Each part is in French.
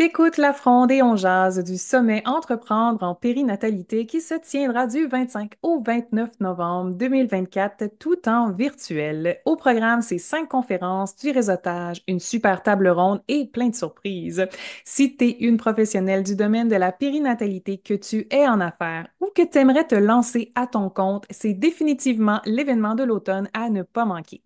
T'écoutes la fronde et on jase du sommet Entreprendre en périnatalité qui se tiendra du 25 au 29 novembre 2024, tout en virtuel. Au programme, c'est cinq conférences, du réseautage, une super table ronde et plein de surprises. Si tu es une professionnelle du domaine de la périnatalité, que tu es en affaires ou que tu aimerais te lancer à ton compte, c'est définitivement l'événement de l'automne à ne pas manquer.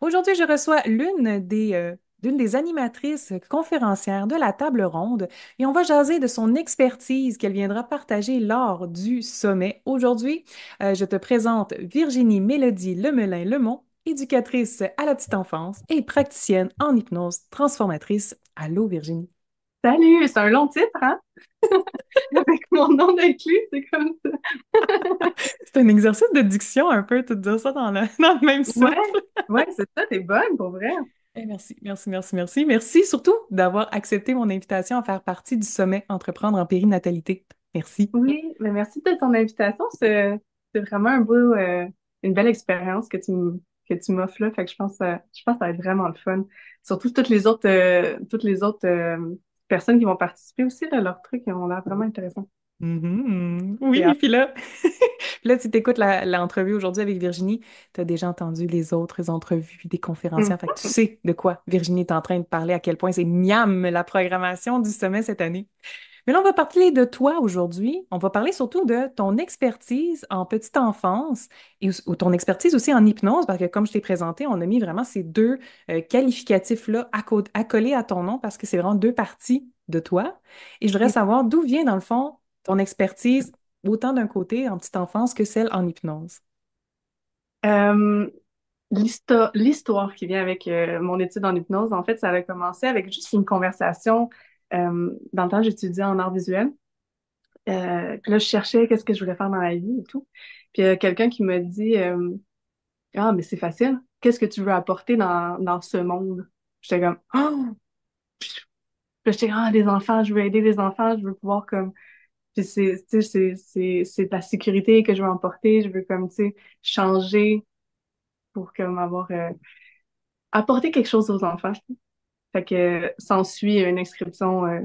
Aujourd'hui, je reçois l'une des euh, d'une des animatrices conférencières de la table ronde et on va jaser de son expertise qu'elle viendra partager lors du sommet. Aujourd'hui, euh, je te présente Virginie Mélodie Lemelin-Lemont, éducatrice à la petite enfance et praticienne en hypnose transformatrice. Allô Virginie. Salut, c'est un long titre, hein? Avec mon nom d'inclus, c'est comme ça. c'est un exercice de diction un peu, de dire ça dans le, même sens. Oui, c'est ça, t'es bonne pour vrai. Eh, merci, merci, merci, merci. Merci surtout d'avoir accepté mon invitation à faire partie du sommet Entreprendre en périnatalité. Merci. Oui, mais merci de ton invitation. C'est vraiment un beau, euh, une belle expérience que tu que tu m'offres là. Fait que je pense, euh, je pense que ça va être vraiment le fun. Surtout toutes les autres, euh, toutes les autres personnes qui vont participer aussi, là, leurs trucs, ils ont l'air vraiment intéressants. Mm-hmm. Oui, puis là, là, tu t'écoutes l'entrevue aujourd'hui avec Virginie, tu as déjà entendu les autres entrevues des conférencières, tu mm-hmm. sais de quoi Virginie est en train de parler, à quel point c'est miam la programmation du sommet cette année. Mais là, on va parler de toi aujourd'hui. On va parler surtout de ton expertise en petite enfance et ou ton expertise aussi en hypnose, parce que comme je t'ai présenté, on a mis vraiment ces deux euh, qualificatifs-là à accolés à ton nom parce que c'est vraiment deux parties de toi. Et je voudrais savoir d'où vient, dans le fond, ton expertise, autant d'un côté en petite enfance que celle en hypnose? Euh, l'histoire qui vient avec euh, mon étude en hypnose, en fait, ça avait commencé avec juste une conversation. Euh, dans le temps, j'étudiais en art visuel. puis là, je cherchais qu'est-ce que je voulais faire dans la vie et tout. Puis quelqu'un qui m'a dit Ah, mais c'est facile. Qu'est-ce que tu veux apporter dans, ce monde? J'étais comme Oh! Puis j'étais Ah, les enfants, je veux aider les enfants, je veux pouvoir comme puis c'est, tu c'est, c'est, la sécurité que je veux emporter. Je veux comme, tu sais, changer pour comme avoir, euh, apporter quelque chose aux enfants. Fait que s'ensuit une inscription euh,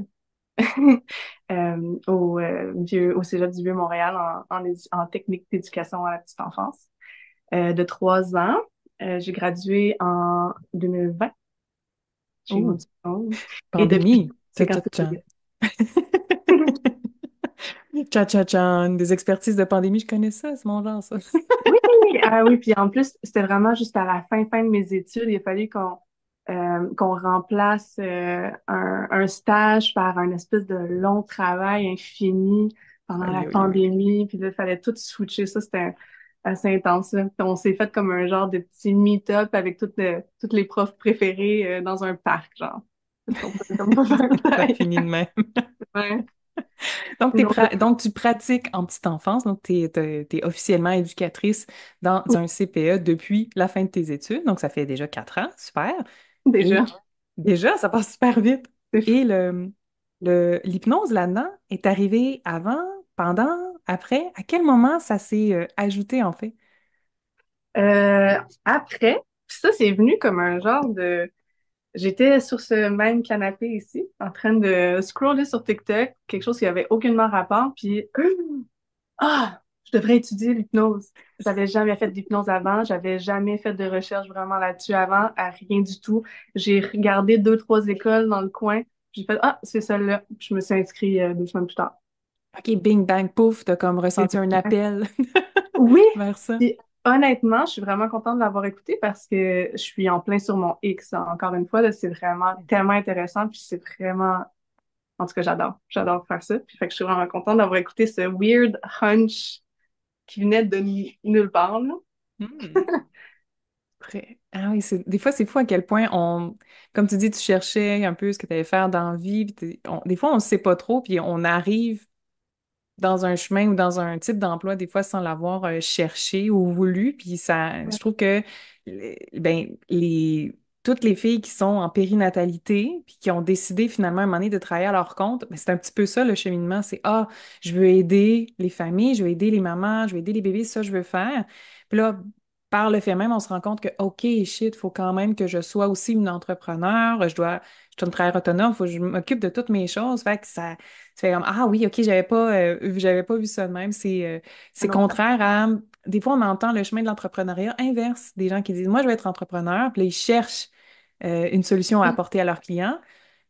euh, au vieux, au cégep du Vieux-Montréal en, en, technique d'éducation à la petite enfance de trois ans. j'ai gradué en 2020. J'ai oh. c'est Tcha tcha tcha, des expertises de pandémie, je connais ça, c'est mon genre ça. oui, ah oui, puis en plus, c'était vraiment juste à la fin fin de mes études, il a fallu qu'on euh, remplace euh, un, stage par un espèce de long travail infini pendant la pandémie, puis il fallait tout switcher, ça c'était assez intense. on s'est fait comme un genre de petit meet-up avec toutes, les profs préférés euh, dans un parc, genre. Ça finit de même. ouais. donc, tu pratiques en petite enfance, donc tu es, officiellement éducatrice dans un CPE depuis la fin de tes études, donc ça fait déjà quatre ans, super. Déjà. déjà, ça passe super vite. Et le, l'hypnose là-dedans est arrivée avant, pendant, après? À quel moment ça s'est euh, ajouté en fait? Euh, après, après, ça c'est venu comme un genre de J'étais sur ce même canapé ici, en train de scroller sur TikTok, quelque chose qui n'avait aucunement rapport, puis ah, je devrais étudier l'hypnose. n'avais jamais fait d'hypnose avant, j'avais jamais fait de recherche vraiment là-dessus avant, à rien du tout. J'ai regardé deux, trois écoles dans le coin, j'ai fait ah, c'est celle-là. Je me suis inscrite euh, deux semaines plus tard. OK, bing, bang, pouf, t'as comme ressenti un appel. oui. Vers ça. Honnêtement, je suis vraiment contente de l'avoir écouté parce que je suis en plein sur mon X. Encore une fois, c'est vraiment tellement intéressant, puis c'est vraiment. En tout cas, j'adore. J'adore faire ça. Puis fait que je suis vraiment contente d'avoir écouté ce weird hunch qui venait de nulle part. Là. Hmm. Ah oui, des fois, c'est fou à quel point on. Comme tu dis, tu cherchais un peu ce que tu allais faire dans la vie. Des fois, on ne sait pas trop, puis on arrive dans un chemin ou dans un type d'emploi, des fois, sans l'avoir euh, cherché ou voulu. Puis ça, je trouve que eh, ben, les, toutes les filles qui sont en périnatalité, puis qui ont décidé finalement à un moment donné de travailler à leur compte, mais ben, c'est un petit peu ça le cheminement. C'est Ah, je veux aider les familles, je veux aider les mamans, je veux aider les bébés, ça je veux faire. Puis là, par le fait même, on se rend compte que, OK, shit, il faut quand même que je sois aussi une entrepreneur, je dois, je suis une travailleur autonome, faut que je m'occupe de toutes mes choses. Fait que ça, comme, ah oui, OK, j'avais pas, euh, pas vu ça de même. C'est, euh, contraire à, des fois, on entend le chemin de l'entrepreneuriat inverse. Des gens qui disent, moi, je vais être entrepreneur, puis ils cherchent euh, une solution à mm. apporter à leurs clients.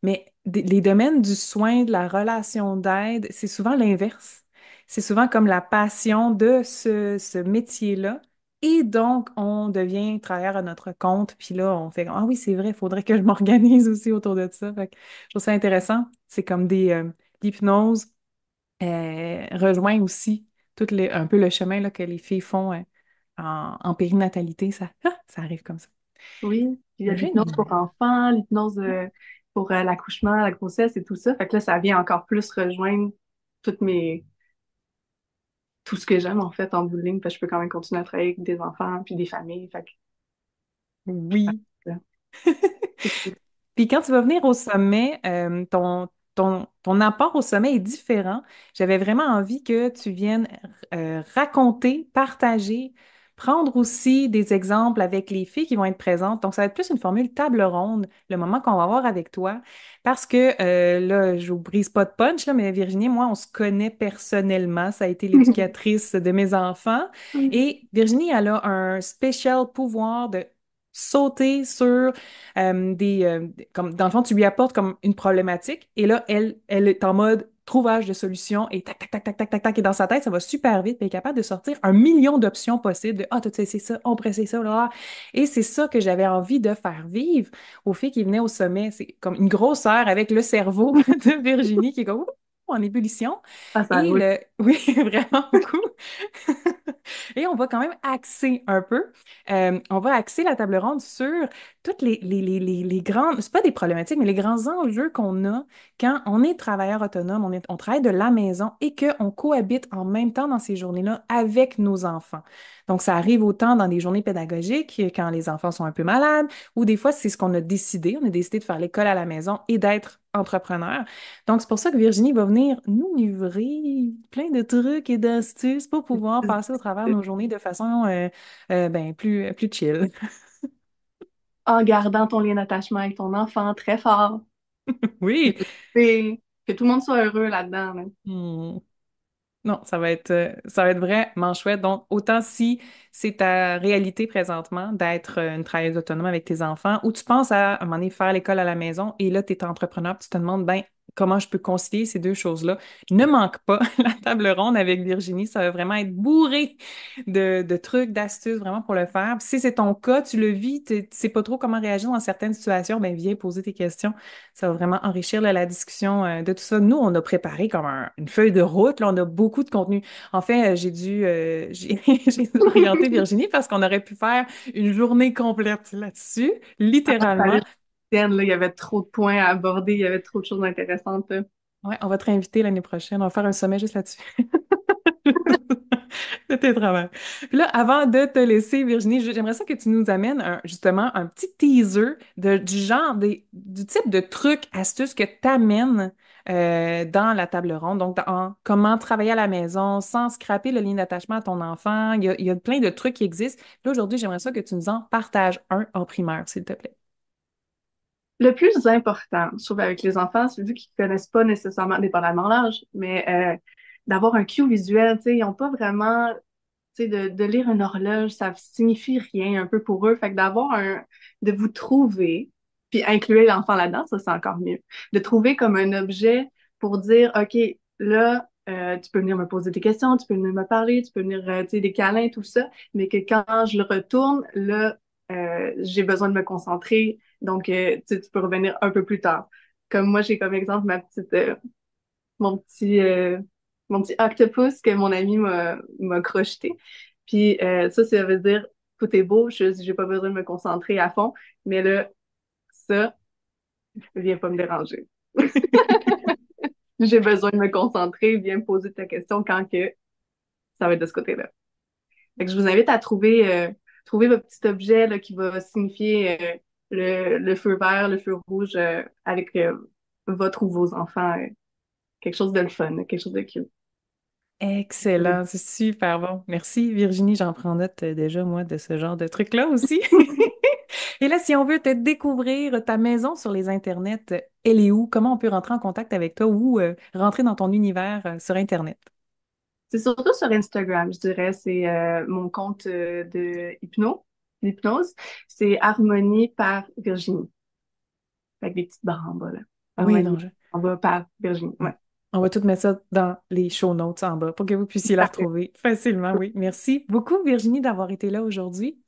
Mais les domaines du soin, de la relation d'aide, c'est souvent l'inverse. C'est souvent comme la passion de ce, ce métier-là et donc, on devient travailleur à notre compte. Puis là, on fait Ah oui, c'est vrai, il faudrait que je m'organise aussi autour de ça. je trouve ça intéressant. C'est comme des. Euh, l'hypnose euh, rejoint aussi tout les, un peu le chemin là, que les filles font euh, en, périnatalité. Ça, ah, ça arrive comme ça. Oui, il y a l'hypnose pour enfants, l'hypnose pour l'accouchement, la grossesse et tout ça. Fait que là, ça vient encore plus rejoindre toutes mes tout ce que j'aime en fait en bowling, parce que je peux quand même continuer à travailler avec des enfants puis des familles. Oui. Ah, puis quand tu vas venir au sommet, euh, ton, ton, apport au sommet est différent. J'avais vraiment envie que tu viennes euh, raconter, partager, prendre aussi des exemples avec les filles qui vont être présentes. Donc, ça va être plus une formule table ronde, le moment qu'on va avoir avec toi. Parce que euh, là, je vous brise pas de punch, là, mais Virginie, moi, on se connaît personnellement. Ça a été l'éducatrice de mes enfants. Et Virginie, elle a un spécial pouvoir de sauter sur euh, des... Euh, comme, dans le fond, tu lui apportes comme une problématique et là, elle, elle est en mode trouvage de solution et tac, tac, tac, tac, tac, tac, tac, et dans sa tête, ça va super vite, elle est capable de sortir un million d'options possibles de Ah, tu sais, c'est ça, on pressait ça, là, Et c'est ça que j'avais envie de faire vivre au fait qu'il venait au sommet. C'est comme une grosse heure avec le cerveau de Virginie qui est comme en ébullition. Ah, oui, vraiment beaucoup. Et on va quand même axer un peu. Euh, on va axer la table ronde sur toutes les, les, les, les, c'est pas des problématiques, mais les grands enjeux qu'on a quand on est travailleur autonome, on, est, on travaille de la maison et qu'on cohabite en même temps dans ces journées-là avec nos enfants. Donc, ça arrive autant dans des journées pédagogiques, quand les enfants sont un peu malades, ou des fois, c'est ce qu'on a décidé. On a décidé de faire l'école à la maison et d'être entrepreneur. Donc, c'est pour ça que Virginie va venir nous livrer plein de trucs et d'astuces pour pouvoir passer au travers nos journées de façon euh, euh, ben, plus, plus chill. en gardant ton lien d'attachement avec ton enfant très fort. oui. Et que tout le monde soit heureux là-dedans. Hmm. Non, ça va être, euh, ça va être vraiment chouette. Donc, autant si c'est ta réalité présentement d'être euh, une travailleuse autonome avec tes enfants, ou tu penses à, un moment donné, faire l'école à la maison et là, tu es entrepreneur, tu te demandes, ben, comment je peux concilier ces deux choses-là. Ne manque pas la table ronde avec Virginie. Ça va vraiment être bourré de, trucs, d'astuces vraiment pour le faire. si c'est ton cas, tu le vis, tu ne sais pas trop comment réagir dans certaines situations, ben viens poser tes questions. Ça va vraiment enrichir la discussion euh, de tout ça. Nous, on a préparé comme une feuille de route. Là, on a beaucoup de contenu. En fait, euh, euh, j'ai dû orienter Virginie parce qu'on aurait pu faire une journée complète là-dessus, littéralement il y avait trop de points à aborder, il y avait trop de choses intéressantes. Oui, on va te réinviter l'année prochaine. On va faire un sommet juste là-dessus. C'était très là, avant de te laisser, Virginie, j'aimerais ça que tu nous amènes justement un petit teaser du genre, des, du type de trucs, astuces que tu amènes euh, dans la table ronde. Donc, comment travailler à la maison sans scraper le lien d'attachement à ton enfant. Il y, a, plein de trucs qui existent. là, aujourd'hui, j'aimerais ça que tu nous en partages un en primaire, s'il te plaît le plus important, je trouve, avec les enfants, vu qu'ils connaissent pas nécessairement, dépendamment de l'âge, mais euh, d'avoir un cue visuel, ils n'ont pas vraiment, de, de lire une horloge, ça signifie rien un peu pour eux. Fait que d'avoir un, de vous trouver, puis inclure l'enfant là-dedans, ça c'est encore mieux. De trouver comme un objet pour dire, OK, là, euh, tu peux venir me poser des questions, tu peux venir me parler, tu peux venir, euh, tu sais, des câlins, tout ça, mais que quand je le retourne, là, euh, j'ai besoin de me concentrer, donc euh, tu, tu, peux revenir un peu plus tard. Comme moi, j'ai comme exemple ma petite, euh, mon petit, mon petit octopus que mon ami m'a crocheté. Puis ça, ça veut dire tout est beau, je j'ai pas besoin de me concentrer à fond, mais là, ça vient pas me déranger. j'ai besoin de me concentrer, viens me poser ta question quand que ça va être de ce côté-là. je vous invite à trouver trouver votre petit objet qui va signifier euh, le, feu vert, le feu rouge euh, avec euh, votre ou vos enfants. quelque chose de fun, quelque chose de cute. Excellent, c'est super bon. Merci Virginie, j'en prends note déjà moi de ce genre de truc-là aussi. Et là, si on veut te découvrir ta maison sur les internets, elle est où? Comment on peut rentrer en contact avec toi ou rentrer dans ton univers sur Internet? C'est surtout sur Instagram, je dirais. C'est euh, mon compte euh, de hypno, d'hypnose. C'est Harmonie par Virginie. Avec des petites barres en bas, là. oui, en bas par Virginie, ouais. On va tout mettre ça dans les show notes en bas pour que vous puissiez la retrouver facilement, oui. Merci beaucoup, Virginie, d'avoir été là aujourd'hui.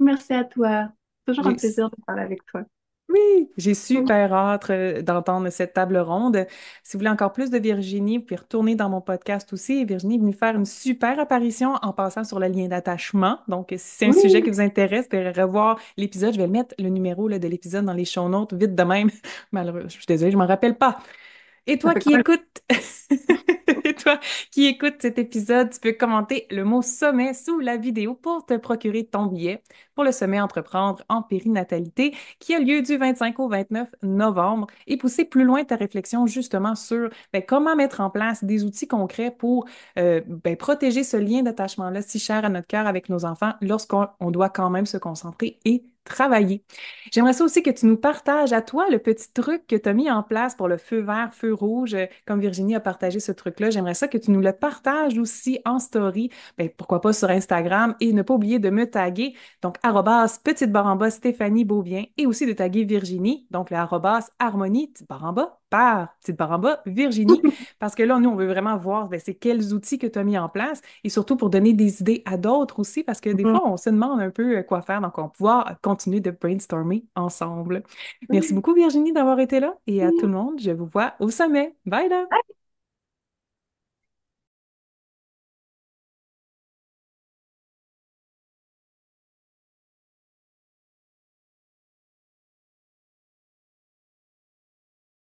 Merci à toi. Toujours un plaisir de parler avec toi. Oui, j'ai super hâte euh, d'entendre cette table ronde. Si vous voulez encore plus de Virginie, vous pouvez retourner dans mon podcast aussi. Virginie est venue faire une super apparition en passant sur le lien d'attachement. Donc, si c'est un sujet qui vous intéresse, vous revoir l'épisode. Je vais mettre le numéro de l'épisode dans les show notes vite de même. Malheureusement, je suis désolée, je m'en rappelle pas. Et toi qui écoutes. toi qui écoutes cet épisode, tu peux commenter le mot sommet sous la vidéo pour te procurer ton billet pour le sommet Entreprendre en périnatalité qui a lieu du 25 au 29 novembre et pousser plus loin ta réflexion justement sur ben, comment mettre en place des outils concrets pour euh, ben, protéger ce lien d'attachement-là si cher à notre cœur avec nos enfants lorsqu'on doit quand même se concentrer et travailler. J'aimerais ça aussi que tu nous partages à toi le petit truc que tu as mis en place pour le feu vert, feu rouge, euh, comme Virginie a partagé ce truc-là. J'aimerais ça que tu nous le partages aussi en story, ben, pourquoi pas sur Instagram et ne pas oublier de me taguer, donc arrobas petite bas, Stéphanie Beauvien et aussi de taguer Virginie, donc le arrobas harmonie baramba par Petite Barre bas, Virginie, parce que là, nous, on veut vraiment voir ben, c'est quels outils que tu as mis en place et surtout pour donner des idées à d'autres aussi, parce que des mm-hmm. fois, on se demande un peu euh, quoi faire, donc on va pouvoir continuer de brainstormer ensemble. Merci beaucoup, Virginie, d'avoir été là et à tout le monde, je vous vois au sommet. Bye là! Bye.